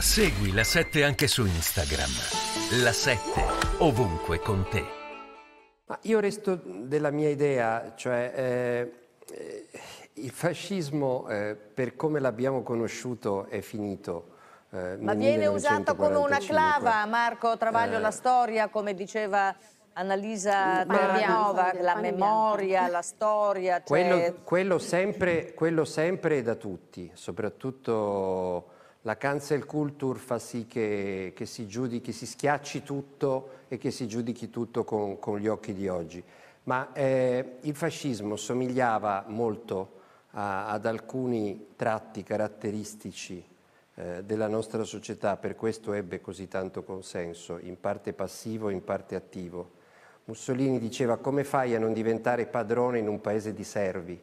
Segui la 7 anche su Instagram. La 7 ovunque con te. Ma io resto della mia idea, cioè eh, il fascismo eh, per come l'abbiamo conosciuto è finito. Eh, Ma viene 1945. usato come una clava, Marco Travaglio, eh. la storia, come diceva Annalisa Terranova, la memoria, la storia. Cioè... Quello, quello, sempre, quello sempre da tutti, soprattutto la cancel culture fa sì che, che, si giudichi, si schiacci tutto e che si giudichi tutto con, con gli occhi di oggi. Ma eh, il fascismo somigliava molto a, ad alcuni tratti caratteristici eh, della nostra società, per questo ebbe così tanto consenso, in parte passivo, in parte attivo. Mussolini diceva come fai a non diventare padrone in un paese di servi?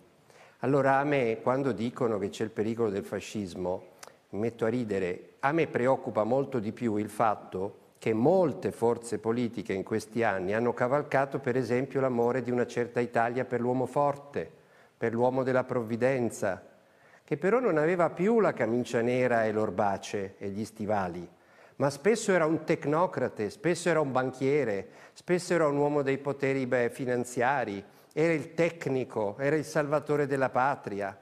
Allora a me quando dicono che c'è il pericolo del fascismo, mi metto a ridere, a me preoccupa molto di più il fatto che molte forze politiche in questi anni hanno cavalcato per esempio l'amore di una certa Italia per l'uomo forte, per l'uomo della provvidenza, che però non aveva più la camicia nera e l'orbace e gli stivali, ma spesso era un tecnocrate, spesso era un banchiere, spesso era un uomo dei poteri beh, finanziari, era il tecnico, era il salvatore della patria,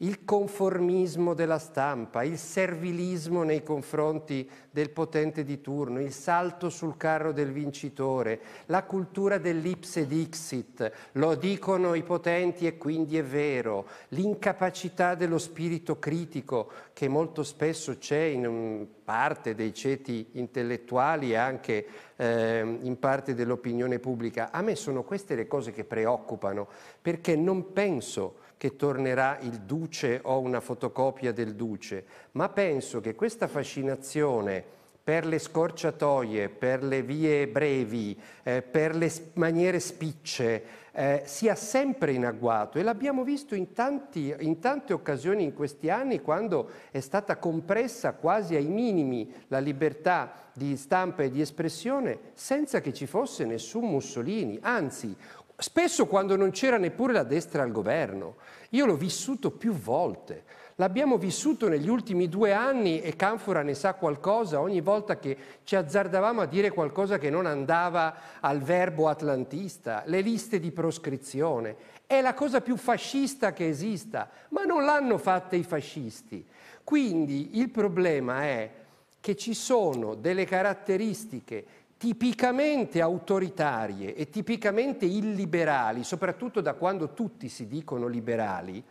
il conformismo della stampa, il servilismo nei confronti del potente di turno, il salto sul carro del vincitore, la cultura dell'ipse dixit, lo dicono i potenti e quindi è vero, l'incapacità dello spirito critico che molto spesso c'è in un parte dei ceti intellettuali e anche eh, in parte dell'opinione pubblica. A me sono queste le cose che preoccupano, perché non penso che tornerà il duce o una fotocopia del duce, ma penso che questa fascinazione per le scorciatoie, per le vie brevi, eh, per le maniere spicce, eh, sia sempre in agguato e l'abbiamo visto in, tanti, in, tante occasioni in questi anni quando è stata compressa quasi ai minimi la libertà di stampa e di espressione senza che ci fosse nessun Mussolini, anzi spesso quando non c'era neppure la destra al governo. Io l'ho vissuto più volte. L'abbiamo vissuto negli ultimi due anni e Canfora ne sa qualcosa ogni volta che ci azzardavamo a dire qualcosa che non andava al verbo atlantista, le liste di proscrizione. È la cosa più fascista che esista, ma non l'hanno fatta i fascisti. Quindi il problema è che ci sono delle caratteristiche tipicamente autoritarie e tipicamente illiberali, soprattutto da quando tutti si dicono liberali,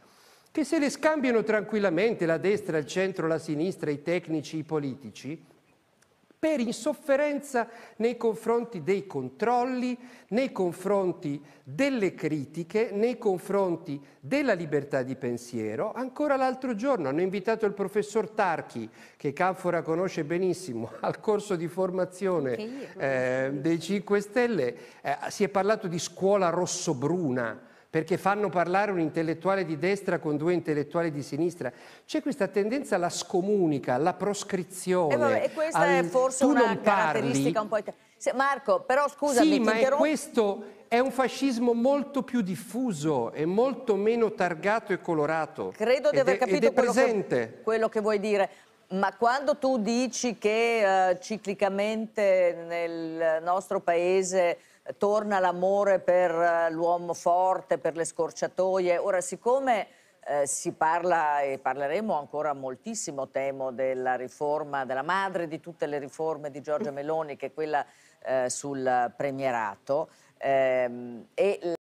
che se le scambiano tranquillamente la destra, il centro, la sinistra, i tecnici, i politici, per insofferenza nei confronti dei controlli, nei confronti delle critiche, nei confronti della libertà di pensiero. Ancora l'altro giorno hanno invitato il professor Tarchi, che Canfora conosce benissimo, al corso di formazione eh, dei 5 Stelle. Eh, si è parlato di scuola rossobruna perché fanno parlare un intellettuale di destra con due intellettuali di sinistra. C'è questa tendenza alla scomunica, alla proscrizione. Eh vabbè, e questa al... è forse tu una caratteristica parli. un po'... Se, Marco, però scusa, sì, ma è questo è un fascismo molto più diffuso e molto meno targato e colorato. Credo di aver capito quello che, quello che vuoi dire. Ma quando tu dici che uh, ciclicamente nel nostro paese torna l'amore per eh, l'uomo forte, per le scorciatoie. Ora, siccome eh, si parla e parleremo ancora moltissimo, temo, della riforma, della madre di tutte le riforme di Giorgia Meloni, che è quella eh, sul premierato. Ehm, e